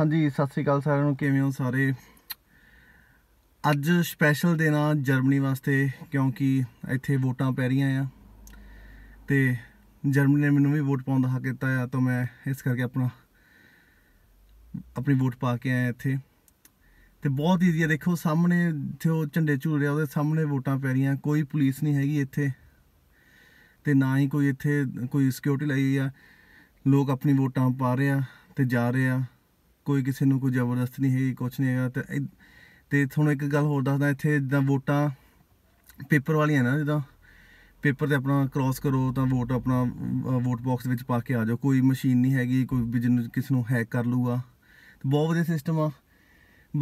ਹਾਂਜੀ ਸਤਿ ਸ੍ਰੀ ਅਕਾਲ ਸਾਰਿਆਂ ਨੂੰ ਕਿਵੇਂ ਹੋ ਸਾਰੇ ਅੱਜ ਸਪੈਸ਼ਲ ਦਿਨ ਆ ਜਰਮਨੀ ਵਾਸਤੇ ਕਿਉਂਕਿ ਇੱਥੇ ਵੋਟਾਂ ਪੈ ਰਹੀਆਂ ਆ ਤੇ ਜਰਮਨੀ ਨੇ ਮੈਨੂੰ ਵੀ ਵੋਟ ਪਾਉਣ ਦਾ ਹੱਕ ਦਿੱਤਾ ਆ ਤਾਂ ਮੈਂ ਇਸ ਕਰਕੇ ਆਪਣਾ ਆਪਣੀ ਵੋਟ ਪਾ ਕੇ ਆਇਆ ਇੱਥੇ ਤੇ ਬਹੁਤ ਈਜ਼ੀ ਆ ਦੇਖੋ ਸਾਹਮਣੇ ਜਿੱਥੇ ਉਹ ਝੰਡੇ ਝੂਲ ਰਿਹਾ ਉਹਦੇ ਸਾਹਮਣੇ ਵੋਟਾਂ ਪੈ ਰਹੀਆਂ ਕੋਈ ਪੁਲਿਸ ਨਹੀਂ ਹੈਗੀ ਇੱਥੇ ਤੇ ਨਾ ਹੀ ਕੋਈ ਇੱਥੇ ਕੋਈ ਸਿਕਿਉਰਿਟੀ ਲਈ ਆ ਲੋਕ ਆਪਣੀ ਵੋਟਾਂ ਪਾ ਰਹੇ ਆ ਤੇ ਜਾ ਰਹੇ ਆ ਕੋਈ ਕਿਸੇ ਨੂੰ ਕੋਈ ਜ਼ਬਰਦਸਤ ਨਹੀਂ ਹੈ ਕੁਝ ਨਹੀਂ ਹੈਗਾ ਤੇ ਤੇ ਤੁਹਾਨੂੰ ਇੱਕ ਗੱਲ ਹੋਰ ਦੱਸਦਾ ਇੱਥੇ ਜਿੱਦਾਂ ਵੋਟਾਂ ਪੇਪਰ ਵਾਲੀਆਂ ਨਾ ਜਿੱਦਾਂ ਪੇਪਰ ਤੇ ਆਪਣਾ ਕ੍ਰਾਸ ਕਰੋ ਤਾਂ ਵੋਟ ਆਪਣਾ ਵੋਟ ਬਾਕਸ ਵਿੱਚ ਪਾ ਕੇ ਆ ਜਾਓ ਕੋਈ ਮਸ਼ੀਨ ਨਹੀਂ ਹੈਗੀ ਕੋਈ ਜਿਸ ਨੂੰ ਕਿਸ ਨੂੰ ਹੈਕ ਕਰ ਲੂਗਾ ਬਹੁਤ ਵਧੀਆ ਸਿਸਟਮ ਆ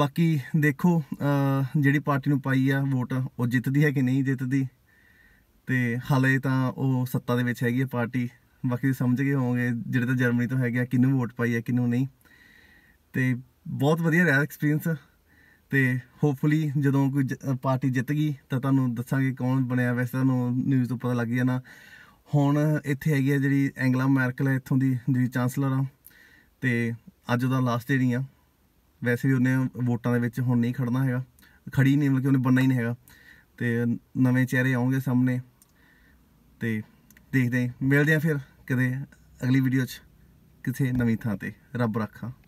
ਬਾਕੀ ਦੇਖੋ ਜਿਹੜੀ ਪਾਰਟੀ ਨੂੰ ਪਾਈ ਆ ਵੋਟ ਉਹ ਜਿੱਤਦੀ ਹੈ ਕਿ ਨਹੀਂ ਜਿੱਤਦੀ ਤੇ ਹਾਲੇ ਤਾਂ ਉਹ ਸੱਤਾ ਦੇ ਵਿੱਚ ਹੈਗੀ ਹੈ ਪਾਰਟੀ ਬਾਕੀ ਸਮਝ ਗਏ ਹੋਵੋਗੇ ਜਿਹੜੇ ਤਾਂ ਜਰਮਨੀ ਤੋਂ ਹੈਗੇ ਆ ਕਿਹਨੂੰ ਵੋਟ ਪਾਈ ਆ ਕਿੰਨੂੰ ਨਹੀਂ ਤੇ ਬਹੁਤ ਵਧੀਆ ਰਿਹਾ ਐਕਸਪੀਰੀਅੰਸ ਤੇ ਹੋਪਫੁਲੀ ਜਦੋਂ ਕੋਈ ਪਾਰਟੀ ਜਿੱਤ ਗਈ ਤਾਂ ਤੁਹਾਨੂੰ ਦੱਸਾਂਗੇ ਕੌਣ ਬਣਿਆ ਵੈਸੇ ਤੁਹਾਨੂੰ ਨਿਊਜ਼ ਤੋਂ ਪਤਾ ਲੱਗ ਜਾਣਾ ਹੁਣ ਇੱਥੇ ਹੈਗੀ ਆ ਜਿਹੜੀ ਐਂਗਲਾ ਮਾਰਕਲ ਹੈ ਇੱਥੋਂ ਦੀ ਜਿਹੜੀ ਚਾਂਸਲਰ ਆ ਤੇ ਅੱਜ ਉਹਦਾ ਲਾਸਟ ਡੇ ਨਹੀਂ ਆ ਵੈਸੇ ਵੀ ਉਹਨੇ ਵੋਟਾਂ ਦੇ ਵਿੱਚ ਹੁਣ ਨਹੀਂ ਖੜਨਾ ਹੈਗਾ ਖੜੀ ਨਹੀਂ ਮਿਲ ਕਿ ਉਹਨੇ ਬੰਨਾ ਹੀ ਨਹੀਂ ਹੈਗਾ ਤੇ ਨਵੇਂ ਚਿਹਰੇ ਆਉਣਗੇ ਸਾਹਮਣੇ ਤੇ ਦੇਖਦੇ ਮਿਲਦੇ ਆ ਫਿਰ ਕਦੇ ਅਗਲੀ ਵੀਡੀਓ 'ਚ ਕਿਸੇ ਨਵੀਂ ਥਾਂ ਤੇ ਰੱਬ ਰੱਖਾ